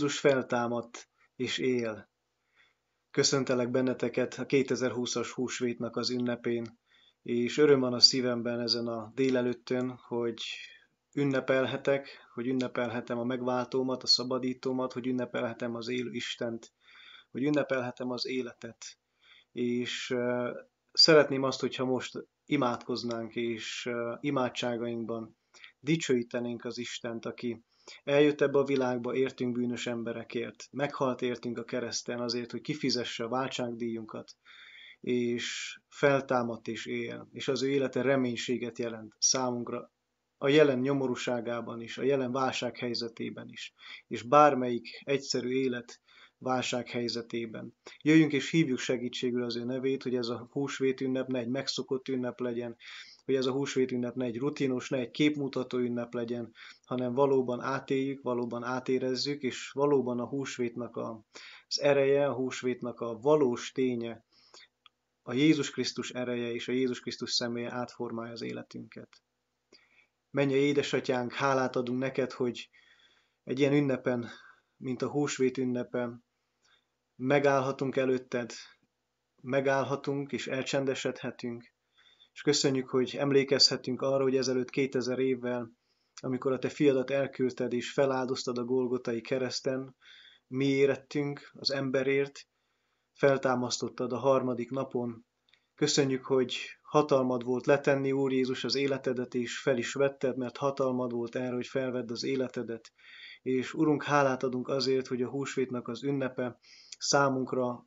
Jézus feltámadt és él. Köszöntelek benneteket a 2020-as húsvétnak az ünnepén, és öröm van a szívemben ezen a délelőttön, hogy ünnepelhetek, hogy ünnepelhetem a megváltómat, a szabadítómat, hogy ünnepelhetem az élő Istent, hogy ünnepelhetem az életet. És szeretném azt, hogyha most imádkoznánk, és imádságainkban dicsőítenénk az Istent, aki Eljött ebbe a világba, értünk bűnös emberekért. Meghalt értünk a kereszten azért, hogy kifizesse a váltságdíjunkat, és feltámadt és él. És az ő élete reménységet jelent számunkra a jelen nyomorúságában is, a jelen válsághelyzetében is, és bármelyik egyszerű élet válsághelyzetében. Jöjjünk és hívjuk segítségül az ő nevét, hogy ez a húsvét ünnep ne egy megszokott ünnep legyen, hogy ez a húsvét ünnep ne egy rutinus, ne egy képmutató ünnep legyen, hanem valóban átéljük, valóban átérezzük, és valóban a húsvétnak a, az ereje, a húsvétnak a valós ténye, a Jézus Krisztus ereje és a Jézus Krisztus személye átformálja az életünket. Menj édesatyánk, hálát adunk neked, hogy egy ilyen ünnepen, mint a húsvét ünnepen, megállhatunk előtted, megállhatunk és elcsendesedhetünk, és köszönjük, hogy emlékezhetünk arra, hogy ezelőtt 2000 évvel, amikor a te fiadat elküldted és feláldoztad a Golgotai kereszten, mi érettünk az emberért, feltámasztottad a harmadik napon. Köszönjük, hogy hatalmad volt letenni, Úr Jézus, az életedet, és fel is vetted, mert hatalmad volt erre, hogy felvedd az életedet. És Urunk, hálát adunk azért, hogy a húsvétnak az ünnepe számunkra,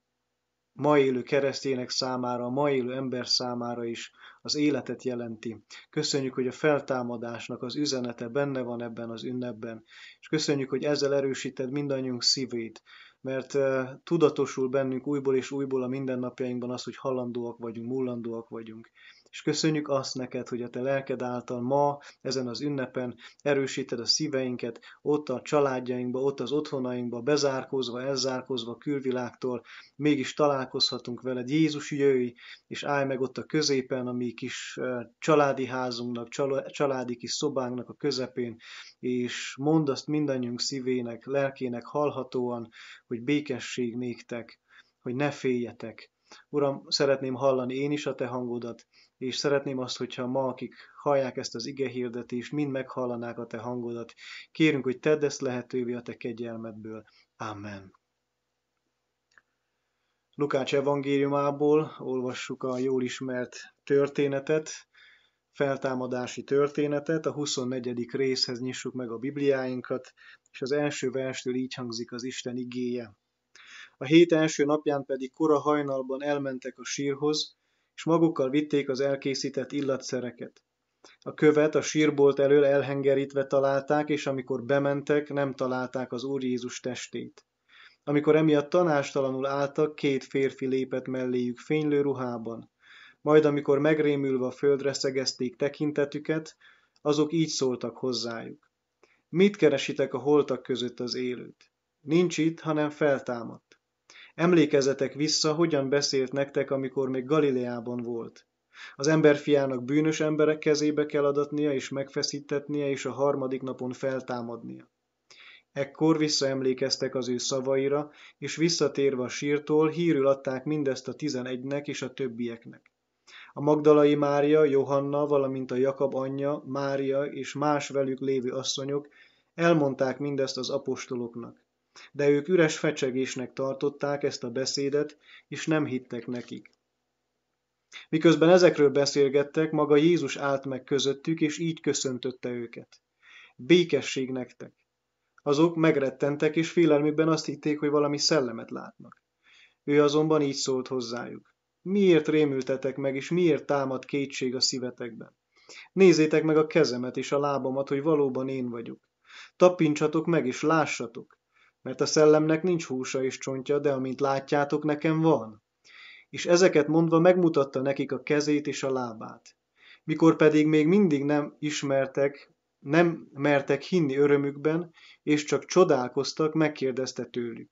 ma élő keresztének számára, ma élő ember számára is az életet jelenti. Köszönjük, hogy a feltámadásnak az üzenete benne van ebben az ünnepben, és köszönjük, hogy ezzel erősíted mindannyiunk szívét, mert eh, tudatosul bennünk újból és újból a mindennapjainkban az, hogy halandóak vagyunk, mullandóak vagyunk és köszönjük azt neked, hogy a te lelked által ma, ezen az ünnepen erősíted a szíveinket, ott a családjainkba, ott az otthonainkba, bezárkózva, elzárkózva a külvilágtól, mégis találkozhatunk veled. Jézus, jöjj, és állj meg ott a középen, a mi kis családi házunknak, családi kis szobánknak a közepén, és mondd azt mindannyiunk szívének, lelkének hallhatóan, hogy békesség néktek, hogy ne féljetek. Uram, szeretném hallani én is a te hangodat, és szeretném azt, hogyha ma, akik hallják ezt az ige hirdetést, mind meghallanák a te hangodat. Kérünk, hogy tedd ezt lehetővé a te kegyelmedből. Amen. Lukács evangéliumából olvassuk a jól ismert történetet, feltámadási történetet, a 24. részhez nyissuk meg a Bibliáinkat, és az első verstől így hangzik az Isten igéje. A hét első napján pedig kora hajnalban elmentek a sírhoz, és magukkal vitték az elkészített illatszereket. A követ a sírbolt elől elhengerítve találták, és amikor bementek, nem találták az Úr Jézus testét. Amikor emiatt tanástalanul álltak, két férfi lépett melléjük fénylő ruhában. Majd amikor megrémülve a földre szegezték tekintetüket, azok így szóltak hozzájuk. Mit keresitek a holtak között az élőt? Nincs itt, hanem feltámadt. Emlékezzetek vissza, hogyan beszélt nektek, amikor még Galileában volt. Az emberfiának bűnös emberek kezébe kell adatnia és megfeszítetnie, és a harmadik napon feltámadnia. Ekkor visszaemlékeztek az ő szavaira, és visszatérve a sírtól hírül adták mindezt a tizenegynek és a többieknek. A Magdalai Mária, Johanna, valamint a Jakab anyja, Mária és más velük lévő asszonyok elmondták mindezt az apostoloknak de ők üres fecsegésnek tartották ezt a beszédet, és nem hittek nekik. Miközben ezekről beszélgettek, maga Jézus állt meg közöttük, és így köszöntötte őket. Békesség nektek! Azok megrettentek, és félelmükben azt hitték, hogy valami szellemet látnak. Ő azonban így szólt hozzájuk. Miért rémültetek meg, és miért támad kétség a szívetekben? Nézzétek meg a kezemet és a lábamat, hogy valóban én vagyok. Tapintsatok meg, és lássatok mert a szellemnek nincs húsa és csontja, de amint látjátok, nekem van. És ezeket mondva megmutatta nekik a kezét és a lábát. Mikor pedig még mindig nem ismertek, nem mertek hinni örömükben, és csak csodálkoztak, megkérdezte tőlük.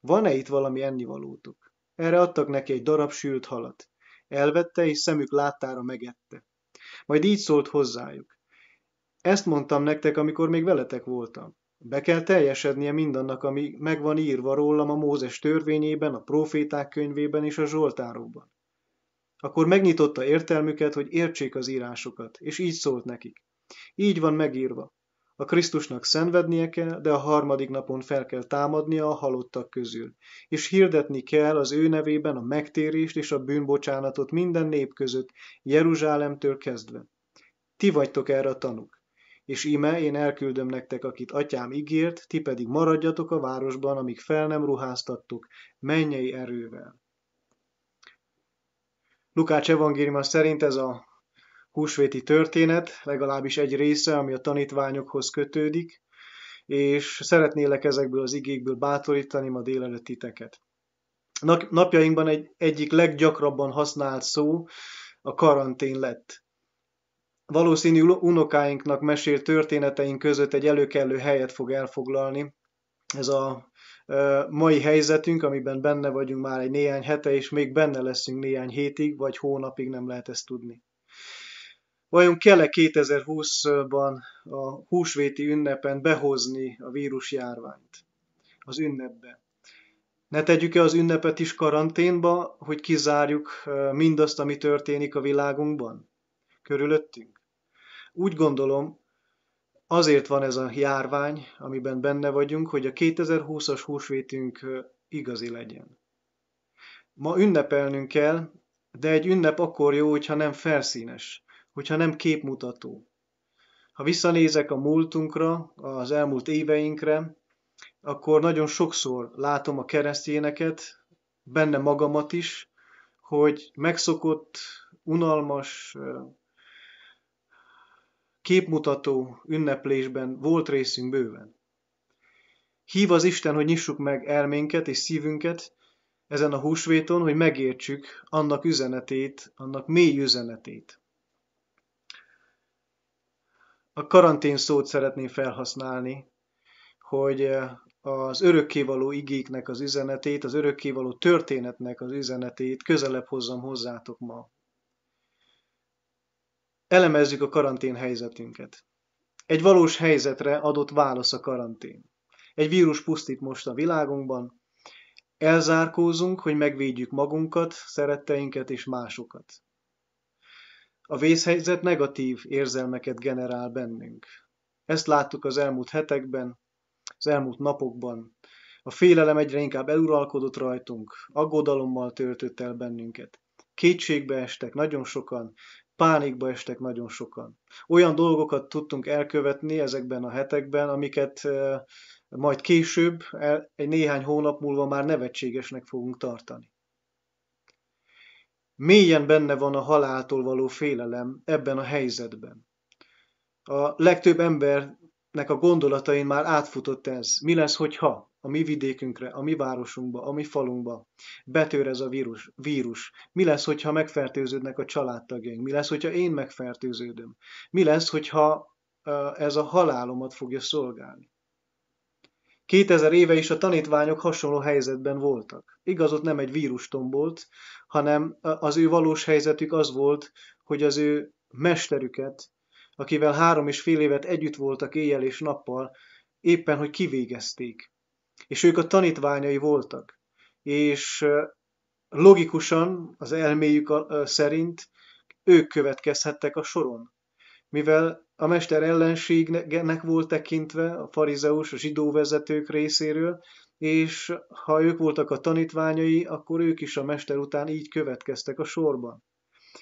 Van-e itt valami ennivalótok? Erre adtak neki egy darab sült halat. Elvette, és szemük láttára megette. Majd így szólt hozzájuk. Ezt mondtam nektek, amikor még veletek voltam. Be kell teljesednie mindannak, ami megvan írva rólam a Mózes törvényében, a proféták könyvében és a Zsoltárokban. Akkor megnyitotta értelmüket, hogy értsék az írásokat, és így szólt nekik. Így van megírva. A Krisztusnak szenvednie kell, de a harmadik napon fel kell támadnia a halottak közül, és hirdetni kell az ő nevében a megtérést és a bűnbocsánatot minden nép között, Jeruzsálemtől kezdve. Ti vagytok erre a tanúk. És ime, én elküldöm nektek, akit atyám ígért, ti pedig maradjatok a városban, amíg fel nem ruháztattuk mennyei erővel. Lukács evangéliuma szerint ez a húsvéti történet, legalábbis egy része, ami a tanítványokhoz kötődik, és szeretnélek ezekből az igékből bátorítani ma délelőtt titeket. Napjainkban egy, egyik leggyakrabban használt szó a karantén lett valószínű unokáinknak mesélt történeteink között egy előkelő helyet fog elfoglalni. Ez a mai helyzetünk, amiben benne vagyunk már egy néhány hete, és még benne leszünk néhány hétig, vagy hónapig nem lehet ezt tudni. Vajon kell-e 2020-ban a húsvéti ünnepen behozni a vírusjárványt az ünnepbe? Ne tegyük-e az ünnepet is karanténba, hogy kizárjuk mindazt, ami történik a világunkban, körülöttünk? úgy gondolom, azért van ez a járvány, amiben benne vagyunk, hogy a 2020-as húsvétünk igazi legyen. Ma ünnepelnünk kell, de egy ünnep akkor jó, hogyha nem felszínes, hogyha nem képmutató. Ha visszanézek a múltunkra, az elmúlt éveinkre, akkor nagyon sokszor látom a keresztényeket, benne magamat is, hogy megszokott, unalmas, képmutató ünneplésben volt részünk bőven. Hív az Isten, hogy nyissuk meg elménket és szívünket ezen a húsvéton, hogy megértsük annak üzenetét, annak mély üzenetét. A karantén szót szeretném felhasználni, hogy az örökkévaló igéknek az üzenetét, az örökkévaló történetnek az üzenetét közelebb hozzam hozzátok ma. Elemezzük a karantén helyzetünket. Egy valós helyzetre adott válasz a karantén. Egy vírus pusztít most a világunkban. Elzárkózunk, hogy megvédjük magunkat, szeretteinket és másokat. A vészhelyzet negatív érzelmeket generál bennünk. Ezt láttuk az elmúlt hetekben, az elmúlt napokban. A félelem egyre inkább eluralkodott rajtunk, aggodalommal töltött el bennünket. Kétségbe estek nagyon sokan, pánikba estek nagyon sokan. Olyan dolgokat tudtunk elkövetni ezekben a hetekben, amiket eh, majd később, egy néhány hónap múlva már nevetségesnek fogunk tartani. Mélyen benne van a haláltól való félelem ebben a helyzetben. A legtöbb embernek a gondolatain már átfutott ez. Mi lesz, hogyha? a mi vidékünkre, a mi városunkba, a mi falunkba. Betör ez a vírus. vírus. Mi lesz, hogyha megfertőződnek a családtagjaink? Mi lesz, hogyha én megfertőződöm? Mi lesz, hogyha ez a halálomat fogja szolgálni? 2000 éve is a tanítványok hasonló helyzetben voltak. Igaz, ott nem egy vírus tombolt, hanem az ő valós helyzetük az volt, hogy az ő mesterüket, akivel három és fél évet együtt voltak éjjel és nappal, éppen hogy kivégezték és ők a tanítványai voltak. És logikusan, az elméjük szerint ők következhettek a soron. Mivel a mester ellenségnek volt tekintve a farizeus, a zsidó vezetők részéről, és ha ők voltak a tanítványai, akkor ők is a mester után így következtek a sorban.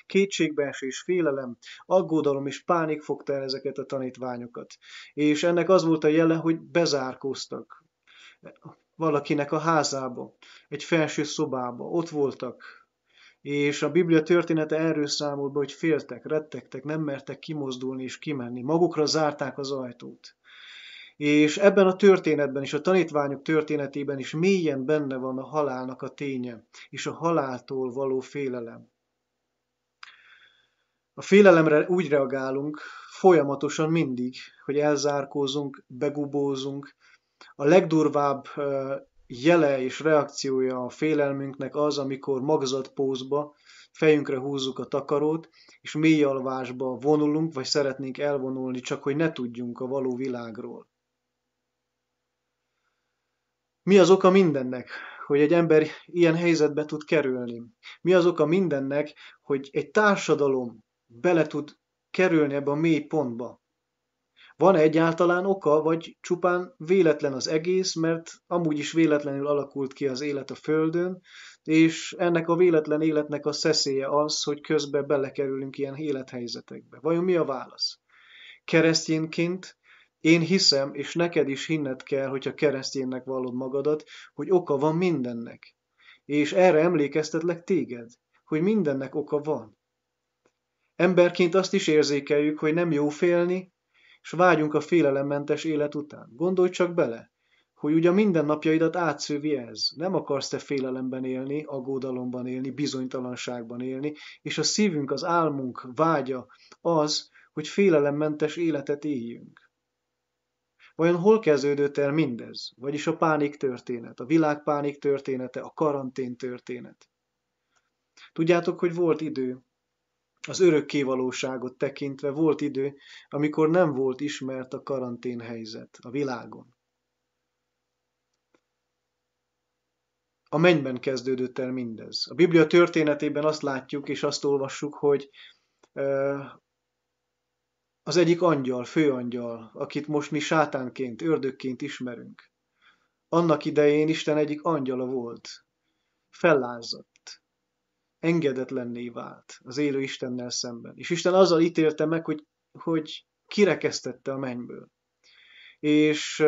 Kétségbeesés, félelem, aggódalom és pánik fogta el ezeket a tanítványokat. És ennek az volt a jele, hogy bezárkóztak, valakinek a házába, egy felső szobába, ott voltak. És a Biblia története erről számol be, hogy féltek, rettegtek, nem mertek kimozdulni és kimenni. Magukra zárták az ajtót. És ebben a történetben is, a tanítványok történetében is mélyen benne van a halálnak a ténye, és a haláltól való félelem. A félelemre úgy reagálunk folyamatosan mindig, hogy elzárkózunk, begubózunk, a legdurvább jele és reakciója a félelmünknek az, amikor magzatpózba fejünkre húzzuk a takarót, és mély alvásba vonulunk, vagy szeretnénk elvonulni, csak hogy ne tudjunk a való világról. Mi az oka mindennek, hogy egy ember ilyen helyzetbe tud kerülni? Mi az oka mindennek, hogy egy társadalom bele tud kerülni ebbe a mély pontba? Van-e egyáltalán oka, vagy csupán véletlen az egész, mert amúgy is véletlenül alakult ki az élet a Földön, és ennek a véletlen életnek a szeszélye az, hogy közben belekerülünk ilyen élethelyzetekbe. Vajon mi a válasz? Keresztjénként én hiszem, és neked is hinned kell, hogyha keresztjénnek vallod magadat, hogy oka van mindennek. És erre emlékeztetlek téged, hogy mindennek oka van. Emberként azt is érzékeljük, hogy nem jó félni, s vágyunk a félelemmentes élet után. Gondolj csak bele, hogy ugye mindennapjaidat átszövi ez. Nem akarsz te félelemben élni, agódalomban élni, bizonytalanságban élni, és a szívünk, az álmunk vágya az, hogy félelemmentes életet éljünk. Vajon hol kezdődött el mindez? Vagyis a pánik történet, a világ pánik története, a karantén történet. Tudjátok, hogy volt idő, az valóságot tekintve volt idő, amikor nem volt ismert a karantén helyzet a világon. A mennyben kezdődött el mindez. A Biblia történetében azt látjuk és azt olvassuk, hogy az egyik angyal, főangyal, akit most mi sátánként, ördökként ismerünk, annak idején Isten egyik angyala volt, fellázott engedetlenné vált az élő Istennel szemben. És Isten azzal ítélte meg, hogy, hogy kirekesztette a mennyből. És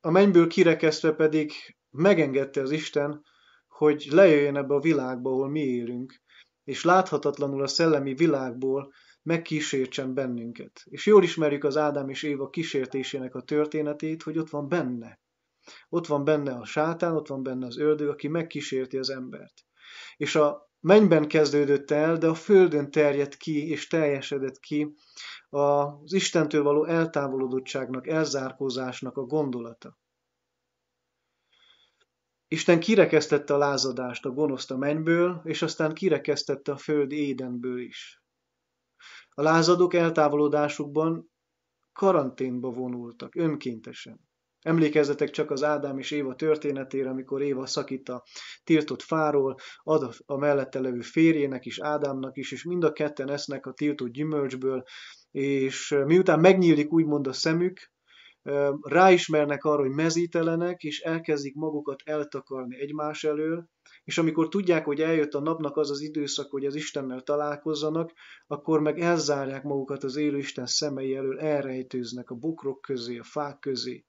a mennyből kirekesztve pedig megengedte az Isten, hogy lejöjjön ebbe a világba, ahol mi élünk, és láthatatlanul a szellemi világból megkísértsen bennünket. És jól ismerjük az Ádám és Éva kísértésének a történetét, hogy ott van benne. Ott van benne a sátán, ott van benne az ördög, aki megkísérti az embert és a mennyben kezdődött el, de a földön terjedt ki és teljesedett ki az Istentől való eltávolodottságnak, elzárkózásnak a gondolata. Isten kirekesztette a lázadást, a gonoszt a mennyből, és aztán kirekesztette a föld édenből is. A lázadók eltávolodásukban karanténba vonultak önkéntesen. Emlékezzetek csak az Ádám és Éva történetére, amikor Éva szakít a tiltott fáról, ad a, mellette levő férjének is, Ádámnak is, és mind a ketten esznek a tiltott gyümölcsből, és miután megnyílik úgymond a szemük, ráismernek arra, hogy mezítelenek, és elkezdik magukat eltakarni egymás elől, és amikor tudják, hogy eljött a napnak az az időszak, hogy az Istennel találkozzanak, akkor meg elzárják magukat az élő Isten szemei elől, elrejtőznek a bokrok közé, a fák közé.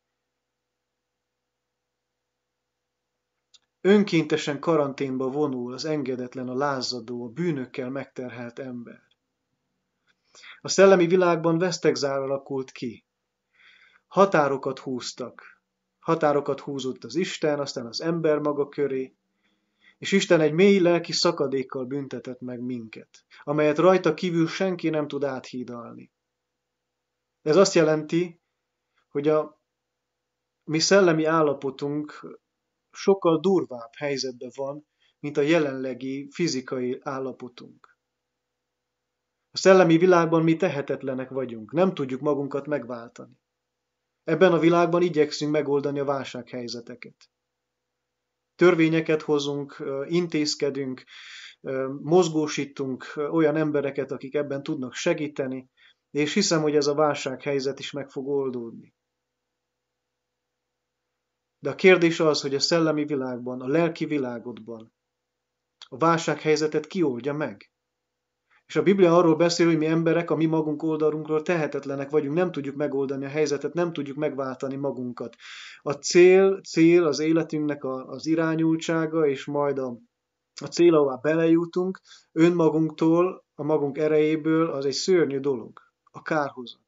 Önkéntesen karanténba vonul az engedetlen, a lázadó, a bűnökkel megterhelt ember. A szellemi világban vesztegzár alakult ki. Határokat húztak. Határokat húzott az Isten, aztán az ember maga köré, és Isten egy mély lelki szakadékkal büntetett meg minket, amelyet rajta kívül senki nem tud áthidalni. Ez azt jelenti, hogy a mi szellemi állapotunk sokkal durvább helyzetben van, mint a jelenlegi fizikai állapotunk. A szellemi világban mi tehetetlenek vagyunk, nem tudjuk magunkat megváltani. Ebben a világban igyekszünk megoldani a válsághelyzeteket. Törvényeket hozunk, intézkedünk, mozgósítunk olyan embereket, akik ebben tudnak segíteni, és hiszem, hogy ez a válsághelyzet is meg fog oldódni. De a kérdés az, hogy a szellemi világban, a lelki világodban a válsághelyzetet kioldja meg. És a Biblia arról beszél, hogy mi emberek a mi magunk oldalunkról tehetetlenek vagyunk, nem tudjuk megoldani a helyzetet, nem tudjuk megváltani magunkat. A cél, cél az életünknek a, az irányultsága, és majd a, a cél, ahová belejutunk, önmagunktól, a magunk erejéből, az egy szörnyű dolog, a kárhozat.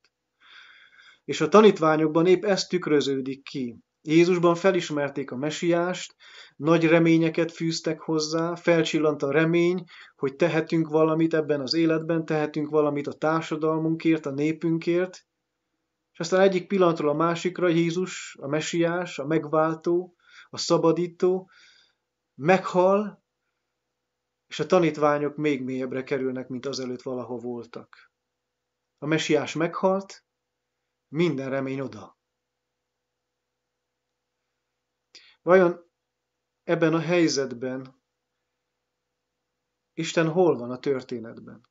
És a tanítványokban épp ez tükröződik ki. Jézusban felismerték a mesiást, nagy reményeket fűztek hozzá, felcsillant a remény, hogy tehetünk valamit ebben az életben, tehetünk valamit a társadalmunkért, a népünkért, és aztán egyik pillanatról a másikra Jézus, a mesiás, a megváltó, a szabadító meghal, és a tanítványok még mélyebbre kerülnek, mint azelőtt valaha voltak. A mesiás meghalt, minden remény oda. Vajon ebben a helyzetben Isten hol van a történetben?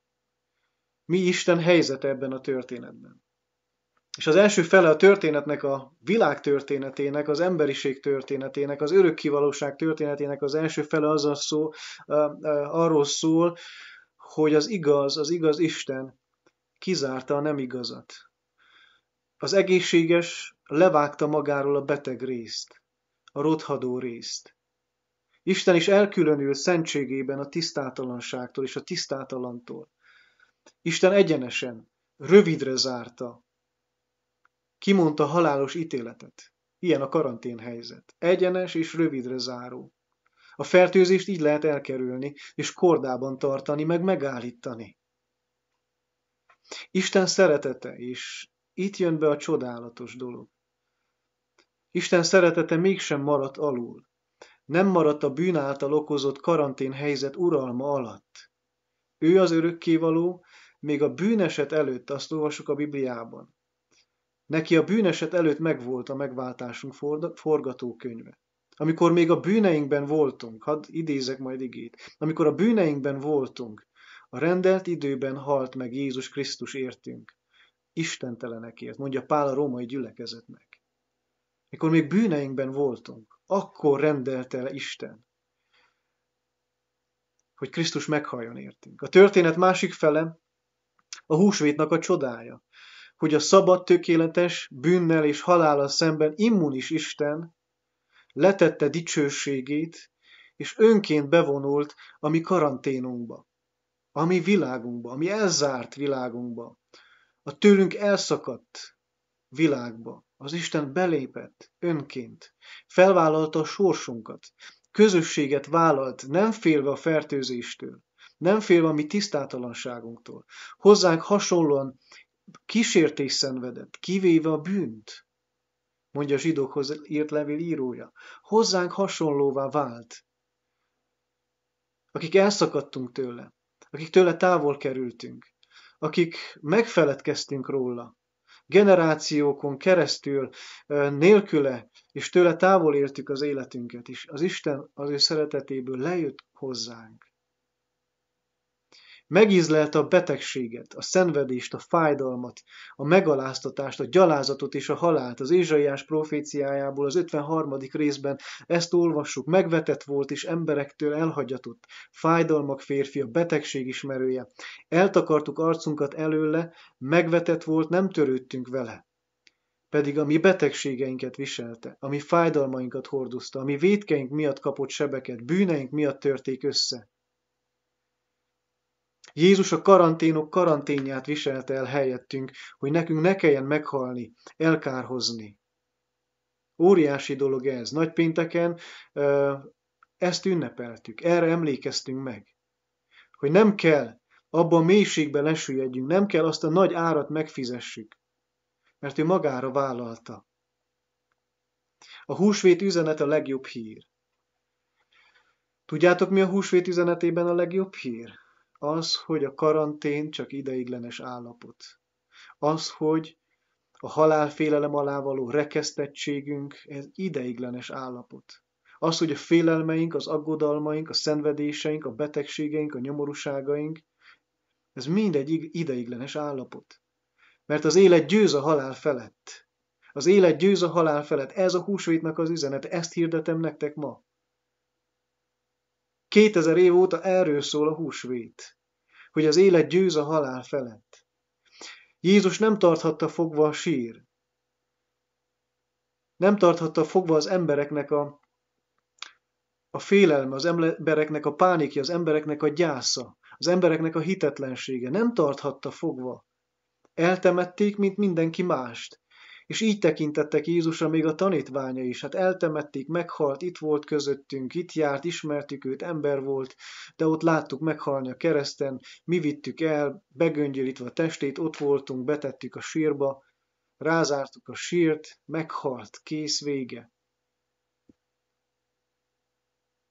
Mi Isten helyzete ebben a történetben? És az első fele a történetnek, a világ történetének, az emberiség történetének, az örökkivalóság történetének az első fele az a szó, arról szól, hogy az igaz, az igaz Isten kizárta a nem igazat. Az egészséges levágta magáról a beteg részt a rothadó részt. Isten is elkülönül szentségében a tisztátalanságtól és a tisztátalantól. Isten egyenesen, rövidre zárta, kimondta halálos ítéletet. Ilyen a karantén helyzet. Egyenes és rövidre záró. A fertőzést így lehet elkerülni, és kordában tartani, meg megállítani. Isten szeretete, és itt jön be a csodálatos dolog. Isten szeretete mégsem maradt alul. Nem maradt a bűn által okozott karantén helyzet uralma alatt. Ő az örökkévaló, még a bűneset előtt, azt olvasjuk a Bibliában. Neki a bűneset előtt megvolt a megváltásunk forgatókönyve. Amikor még a bűneinkben voltunk, hadd idézek majd igét, amikor a bűneinkben voltunk, a rendelt időben halt meg Jézus Krisztus értünk. Istentelenekért, mondja Pál a római gyülekezetnek mikor még bűneinkben voltunk, akkor rendelte el Isten, hogy Krisztus meghalljon értünk. A történet másik fele a húsvétnak a csodája, hogy a szabad, tökéletes, bűnnel és halállal szemben immunis Isten letette dicsőségét, és önként bevonult a mi karanténunkba, a mi világunkba, a mi elzárt világunkba, a tőlünk elszakadt, világba. Az Isten belépett önként, felvállalta a sorsunkat, közösséget vállalt, nem félve a fertőzéstől, nem félve a mi tisztátalanságunktól. Hozzánk hasonlóan kísértés szenvedett, kivéve a bűnt, mondja a zsidókhoz írt levél írója. Hozzánk hasonlóvá vált, akik elszakadtunk tőle, akik tőle távol kerültünk, akik megfeledkeztünk róla, generációkon keresztül nélküle és tőle távol értük az életünket, és az Isten az ő szeretetéből lejött hozzánk. Megízlelte a betegséget, a szenvedést, a fájdalmat, a megaláztatást, a gyalázatot és a halált. Az Ézsaiás proféciájából az 53. részben ezt olvassuk, megvetett volt és emberektől elhagyatott, fájdalmak férfi, a betegség ismerője. Eltakartuk arcunkat előle, megvetett volt, nem törődtünk vele pedig a mi betegségeinket viselte, a mi fájdalmainkat hordozta, a mi védkeink miatt kapott sebeket, bűneink miatt törték össze. Jézus a karanténok karanténját viselte el helyettünk, hogy nekünk ne kelljen meghalni, elkárhozni. Óriási dolog ez. Nagy pénteken ezt ünnepeltük, erre emlékeztünk meg. Hogy nem kell abban a mélységbe lesüljedjünk, nem kell azt a nagy árat megfizessük, mert ő magára vállalta. A húsvét üzenet a legjobb hír. Tudjátok, mi a húsvét üzenetében a legjobb hír? Az, hogy a karantén csak ideiglenes állapot. Az, hogy a halálfélelem alá való rekesztettségünk, ez ideiglenes állapot. Az, hogy a félelmeink, az aggodalmaink, a szenvedéseink, a betegségeink, a nyomorúságaink, ez mind egy ideiglenes állapot. Mert az élet győz a halál felett. Az élet győz a halál felett. Ez a húsvétnak az üzenet. Ezt hirdetem nektek ma. 2000 év óta erről szól a húsvét, hogy az élet győz a halál felett. Jézus nem tarthatta fogva a sír. Nem tarthatta fogva az embereknek a, a félelme, az embereknek a pánikja, az embereknek a gyásza, az embereknek a hitetlensége. Nem tarthatta fogva. Eltemették, mint mindenki mást. És így tekintettek Jézusra még a tanítványa is. Hát eltemették, meghalt, itt volt közöttünk, itt járt, ismertük őt, ember volt, de ott láttuk meghalni a kereszten, mi vittük el, begöngyölítve a testét, ott voltunk, betettük a sírba, rázártuk a sírt, meghalt, kész vége.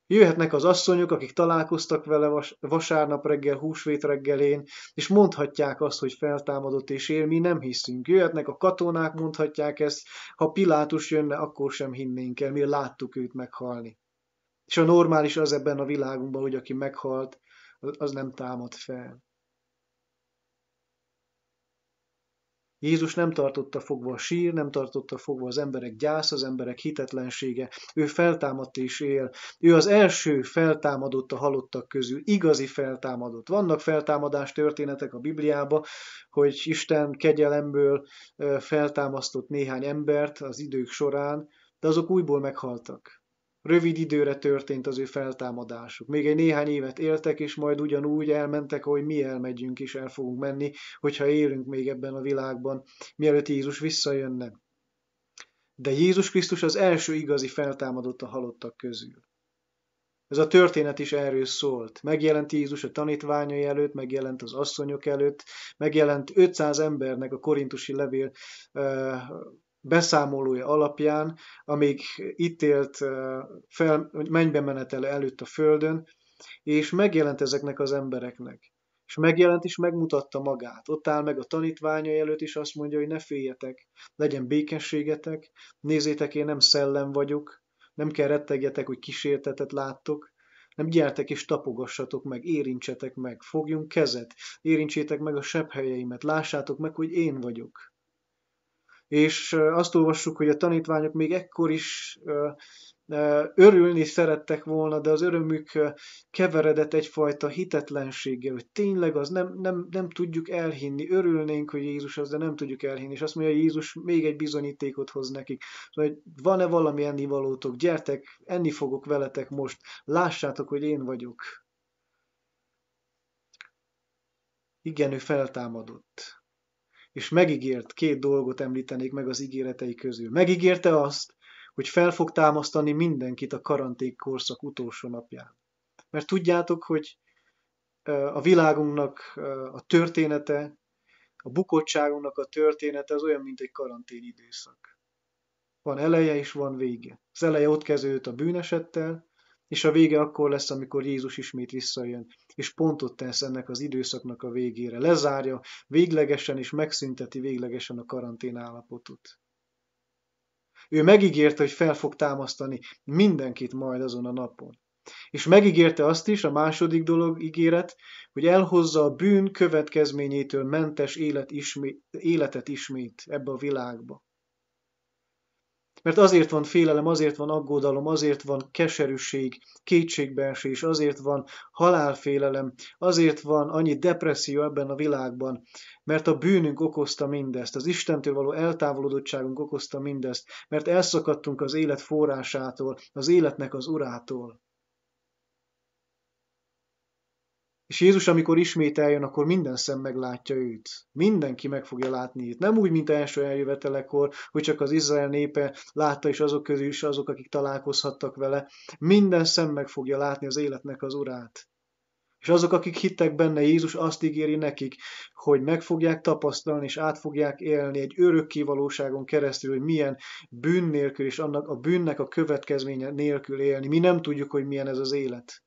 Jöhetnek az asszonyok, akik találkoztak vele vas- vasárnap reggel, húsvét reggelén, és mondhatják azt, hogy feltámadott és él, mi nem hiszünk. Jöhetnek a katonák, mondhatják ezt, ha Pilátus jönne, akkor sem hinnénk el, mi láttuk őt meghalni. És a normális az ebben a világunkban, hogy aki meghalt, az nem támad fel. Jézus nem tartotta fogva a sír, nem tartotta fogva az emberek gyász, az emberek hitetlensége. Ő feltámadt és él. Ő az első feltámadott a halottak közül, igazi feltámadott. Vannak feltámadás történetek a Bibliában, hogy Isten kegyelemből feltámasztott néhány embert az idők során, de azok újból meghaltak rövid időre történt az ő feltámadásuk. Még egy néhány évet éltek, és majd ugyanúgy elmentek, ahogy mi elmegyünk és el fogunk menni, hogyha élünk még ebben a világban, mielőtt Jézus visszajönne. De Jézus Krisztus az első igazi feltámadott a halottak közül. Ez a történet is erről szólt. Megjelent Jézus a tanítványai előtt, megjelent az asszonyok előtt, megjelent 500 embernek a korintusi levél beszámolója alapján, amíg itt élt fel, mennybe menetele előtt a földön, és megjelent ezeknek az embereknek. És megjelent és megmutatta magát. Ott áll meg a tanítványa előtt, és azt mondja, hogy ne féljetek, legyen békességetek, nézzétek, én nem szellem vagyok, nem kell rettegjetek, hogy kísértetet láttok, nem gyertek és tapogassatok meg, érintsetek meg, fogjunk kezet, érintsétek meg a sebb helyeimet, lássátok meg, hogy én vagyok és azt olvassuk, hogy a tanítványok még ekkor is örülni szerettek volna, de az örömük keveredett egyfajta hitetlenséggel, hogy tényleg az nem, nem, nem tudjuk elhinni, örülnénk, hogy Jézus az, de nem tudjuk elhinni. És azt mondja, hogy Jézus még egy bizonyítékot hoz nekik, szóval, hogy van-e valami ennivalótok, gyertek, enni fogok veletek most, lássátok, hogy én vagyok. Igen, ő feltámadott és megígért, két dolgot említenék meg az ígéretei közül. Megígérte azt, hogy fel fog támasztani mindenkit a karantén korszak utolsó napján. Mert tudjátok, hogy a világunknak a története, a bukottságunknak a története az olyan, mint egy karantén időszak. Van eleje és van vége. Az eleje ott kezdődött a bűnesettel, és a vége akkor lesz, amikor Jézus ismét visszajön, és pontot tesz ennek az időszaknak a végére. Lezárja véglegesen, és megszünteti véglegesen a karantén állapotot. Ő megígérte, hogy fel fog támasztani mindenkit majd azon a napon. És megígérte azt is, a második dolog ígéret, hogy elhozza a bűn következményétől mentes élet ismét, életet ismét ebbe a világba. Mert azért van félelem, azért van aggódalom, azért van keserűség, kétségbeesés, azért van halálfélelem, azért van annyi depresszió ebben a világban, mert a bűnünk okozta mindezt, az Istentől való eltávolodottságunk okozta mindezt, mert elszakadtunk az élet forrásától, az életnek az urától. És Jézus, amikor ismét eljön, akkor minden szem meglátja őt. Mindenki meg fogja látni őt. Nem úgy, mint első eljövetelekor, hogy csak az Izrael népe látta, és azok közül is azok, akik találkozhattak vele. Minden szem meg fogja látni az életnek az urát. És azok, akik hittek benne, Jézus azt ígéri nekik, hogy meg fogják tapasztalni és át fogják élni egy örökké valóságon keresztül, hogy milyen bűn nélkül és annak a bűnnek a következménye nélkül élni. Mi nem tudjuk, hogy milyen ez az élet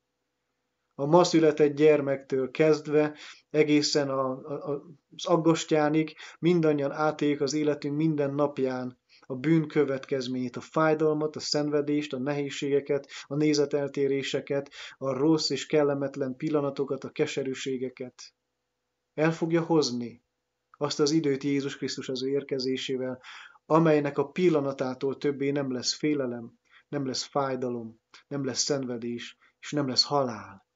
a ma született gyermektől kezdve egészen a, a, az aggostyánig mindannyian átéljük az életünk minden napján a bűn következményét, a fájdalmat, a szenvedést, a nehézségeket, a nézeteltéréseket, a rossz és kellemetlen pillanatokat, a keserűségeket. El fogja hozni azt az időt Jézus Krisztus az ő érkezésével, amelynek a pillanatától többé nem lesz félelem, nem lesz fájdalom, nem lesz szenvedés, és nem lesz halál.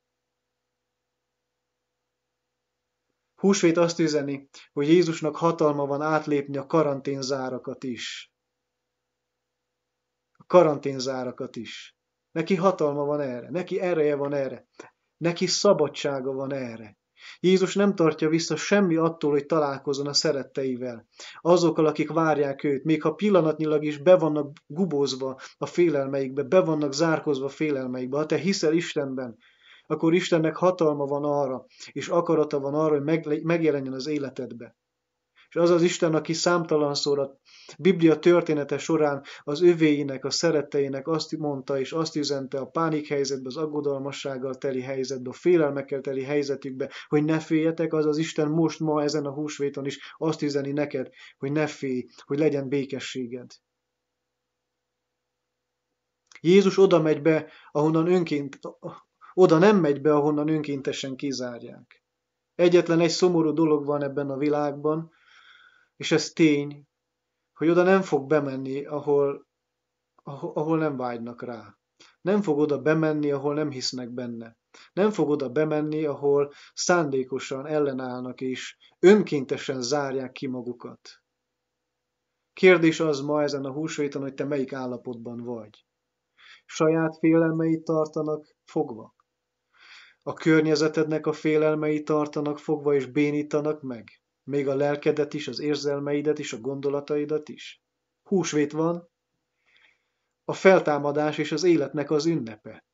Húsvét azt üzeni, hogy Jézusnak hatalma van átlépni a karanténzárakat is. A karanténzárakat is. Neki hatalma van erre, neki ereje van erre, neki szabadsága van erre. Jézus nem tartja vissza semmi attól, hogy találkozon a szeretteivel, azokkal, akik várják őt, még ha pillanatnyilag is be vannak gubózva a félelmeikbe, be vannak zárkozva a félelmeikbe. Ha te hiszel Istenben, akkor Istennek hatalma van arra, és akarata van arra, hogy megjelenjen az életedbe. És az az Isten, aki számtalan szor a Biblia története során az övéinek, a szeretteinek azt mondta és azt üzente a helyzetbe, az aggodalmassággal teli helyzetbe, a félelmekkel teli helyzetükbe, hogy ne féljetek, az az Isten most ma ezen a húsvéton is azt üzeni neked, hogy ne félj, hogy legyen békességed. Jézus oda megy be, ahonnan önként, oda nem megy be, ahonnan önkéntesen kizárják. Egyetlen egy szomorú dolog van ebben a világban, és ez tény, hogy oda nem fog bemenni, ahol, ahol nem vágynak rá. Nem fog oda bemenni, ahol nem hisznek benne. Nem fog oda bemenni, ahol szándékosan ellenállnak és önkéntesen zárják ki magukat. Kérdés az ma ezen a húsvéton, hogy te melyik állapotban vagy. Saját félelmeit tartanak fogva? A környezetednek a félelmei tartanak fogva és bénítanak meg? Még a lelkedet is, az érzelmeidet is, a gondolataidat is? Húsvét van, a feltámadás és az életnek az ünnepe.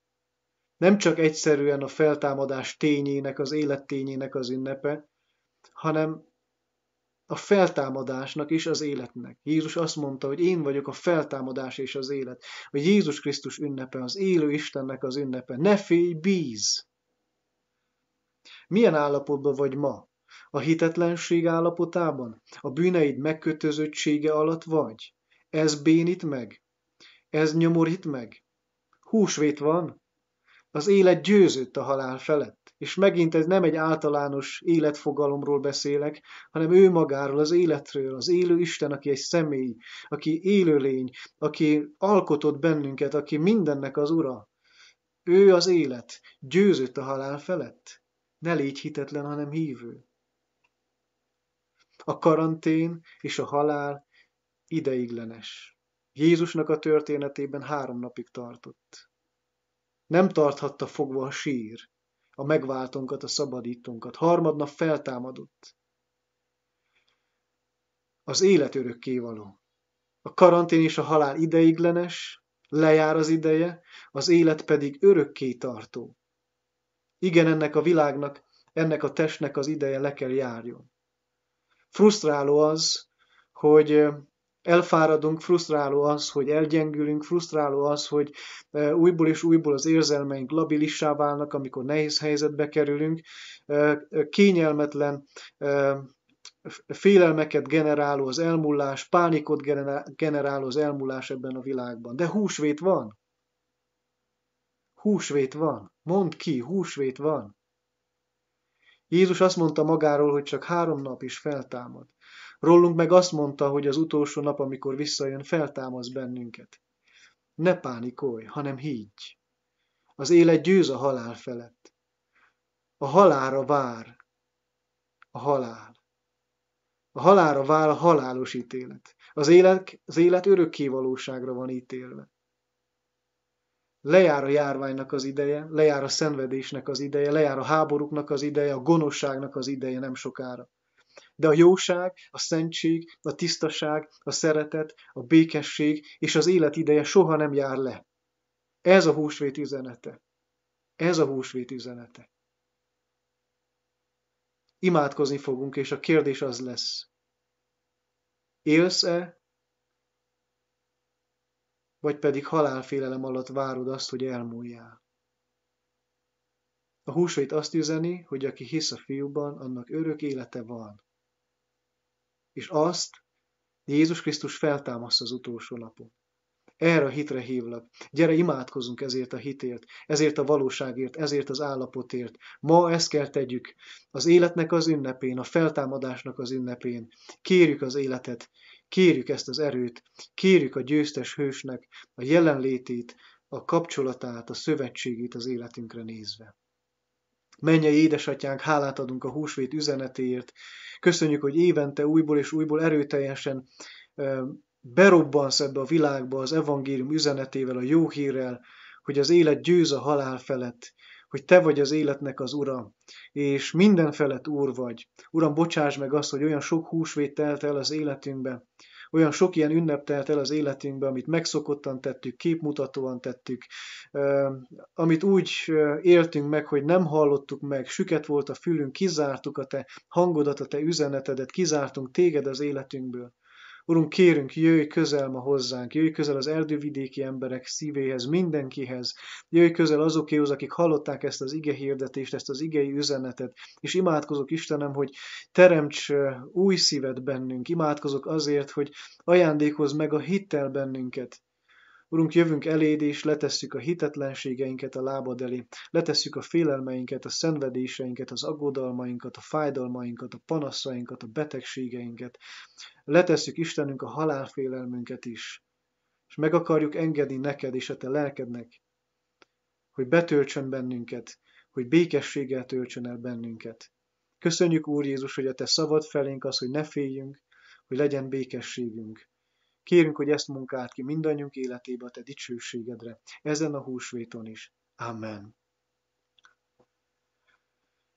Nem csak egyszerűen a feltámadás tényének, az élet tényének az ünnepe, hanem a feltámadásnak és az életnek. Jézus azt mondta, hogy én vagyok a feltámadás és az élet, hogy Jézus Krisztus ünnepe, az élő Istennek az ünnepe. Ne félj, bíz! Milyen állapotban vagy ma? A hitetlenség állapotában? A bűneid megkötözöttsége alatt vagy? Ez bénít meg? Ez nyomorít meg? Húsvét van? Az élet győzött a halál felett, és megint ez nem egy általános életfogalomról beszélek, hanem ő magáról, az életről, az élő Isten, aki egy személy, aki élő lény, aki alkotott bennünket, aki mindennek az ura. Ő az élet, győzött a halál felett. Ne légy hitetlen, hanem hívő. A karantén és a halál ideiglenes. Jézusnak a történetében három napig tartott. Nem tarthatta fogva a sír, a megváltónkat, a szabadítónkat. Harmadnap feltámadott. Az élet örökkévaló. A karantén és a halál ideiglenes, lejár az ideje, az élet pedig örökké tartó. Igen, ennek a világnak, ennek a testnek az ideje le kell járjon. Frusztráló az, hogy elfáradunk, frusztráló az, hogy elgyengülünk, frusztráló az, hogy újból és újból az érzelmeink labilissá válnak, amikor nehéz helyzetbe kerülünk, kényelmetlen félelmeket generáló az elmúlás, pánikot generáló az elmúlás ebben a világban. De húsvét van. Húsvét van. Mondd ki, húsvét van. Jézus azt mondta magáról, hogy csak három nap is feltámad. Rólunk meg azt mondta, hogy az utolsó nap, amikor visszajön, feltámasz bennünket. Ne pánikolj, hanem higgy. Az élet győz a halál felett. A halára vár. A halál. A halára vár a halálos ítélet. Az élet, az élet örökké valóságra van ítélve lejár a járványnak az ideje, lejár a szenvedésnek az ideje, lejár a háborúknak az ideje, a gonoszságnak az ideje nem sokára. De a jóság, a szentség, a tisztaság, a szeretet, a békesség és az élet ideje soha nem jár le. Ez a húsvét üzenete. Ez a húsvét üzenete. Imádkozni fogunk, és a kérdés az lesz. Élsz-e vagy pedig halálfélelem alatt várod azt, hogy elmúljál. A húsvét azt üzeni, hogy aki hisz a fiúban, annak örök élete van. És azt Jézus Krisztus feltámaszt az utolsó napon. Erre a hitre hívlak. Gyere, imádkozunk ezért a hitért, ezért a valóságért, ezért az állapotért. Ma ezt kell tegyük. Az életnek az ünnepén, a feltámadásnak az ünnepén. Kérjük az életet, Kérjük ezt az erőt, kérjük a győztes hősnek a jelenlétét, a kapcsolatát, a szövetségét az életünkre nézve. Menjei édesatyánk, hálát adunk a húsvét üzenetéért. Köszönjük, hogy évente újból és újból erőteljesen berobbansz ebbe a világba az evangélium üzenetével, a jó hírrel, hogy az élet győz a halál felett, hogy te vagy az életnek az ura, és minden felett úr vagy. Uram, bocsáss meg azt, hogy olyan sok húsvét telt el az életünkbe, olyan sok ilyen ünnep telt el az életünkbe, amit megszokottan tettük, képmutatóan tettük, amit úgy éltünk meg, hogy nem hallottuk meg, süket volt a fülünk, kizártuk a te hangodat, a te üzenetedet, kizártunk téged az életünkből. Urunk, kérünk, jöjj közel ma hozzánk, jöjj közel az erdővidéki emberek szívéhez, mindenkihez, jöjj közel azokéhoz, akik hallották ezt az ige hirdetést, ezt az igei üzenetet, és imádkozok Istenem, hogy teremts új szívet bennünk, imádkozok azért, hogy ajándékozz meg a hittel bennünket, Urunk, jövünk eléd, és letesszük a hitetlenségeinket a lábad elé, letesszük a félelmeinket, a szenvedéseinket, az aggodalmainkat, a fájdalmainkat, a panaszainkat, a betegségeinket. Letesszük Istenünk a halálfélelmünket is, és meg akarjuk engedni neked és a te lelkednek, hogy betöltsön bennünket, hogy békességgel töltsön el bennünket. Köszönjük, Úr Jézus, hogy a Te szabad felénk az, hogy ne féljünk, hogy legyen békességünk. Kérünk, hogy ezt munkált ki mindannyiunk életébe a te dicsőségedre, ezen a húsvéton is. Amen.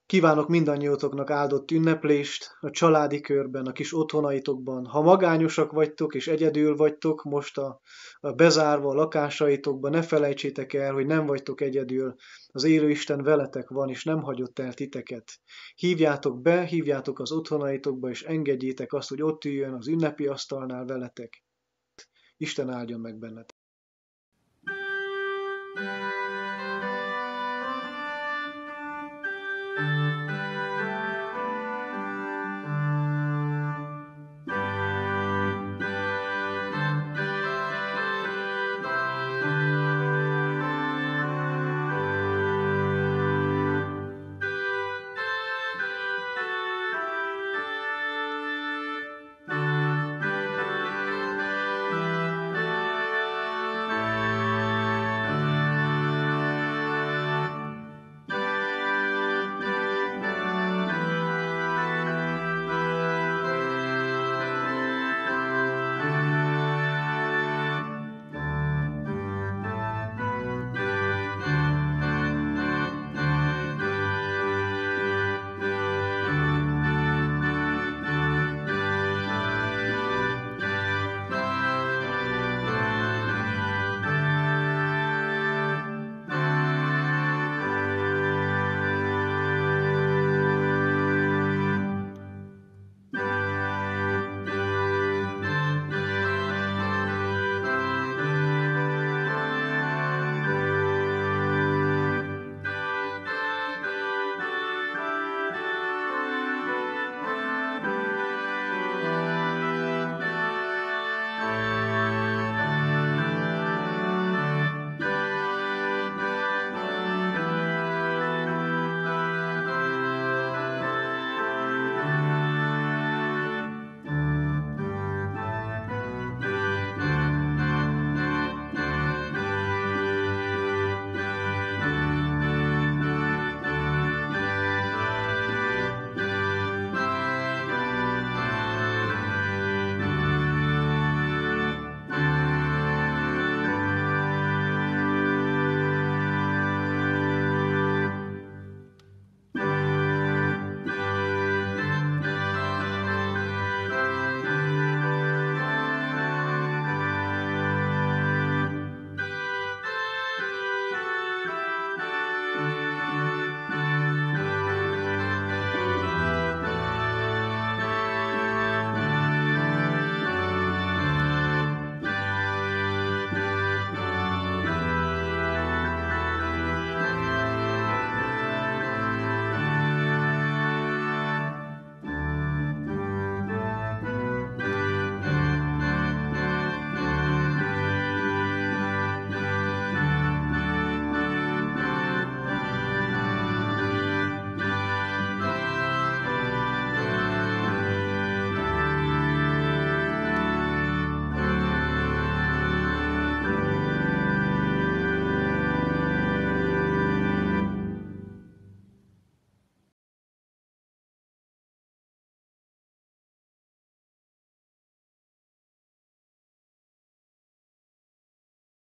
Kívánok mindannyiótoknak áldott ünneplést a családi körben, a kis otthonaitokban. Ha magányosak vagytok és egyedül vagytok most a, a bezárva a lakásaitokban, ne felejtsétek el, hogy nem vagytok egyedül. Az élő Isten veletek van, és nem hagyott el titeket. Hívjátok be, hívjátok az otthonaitokba, és engedjétek azt, hogy ott üljön az ünnepi asztalnál veletek. Isten áldjon meg benneteket.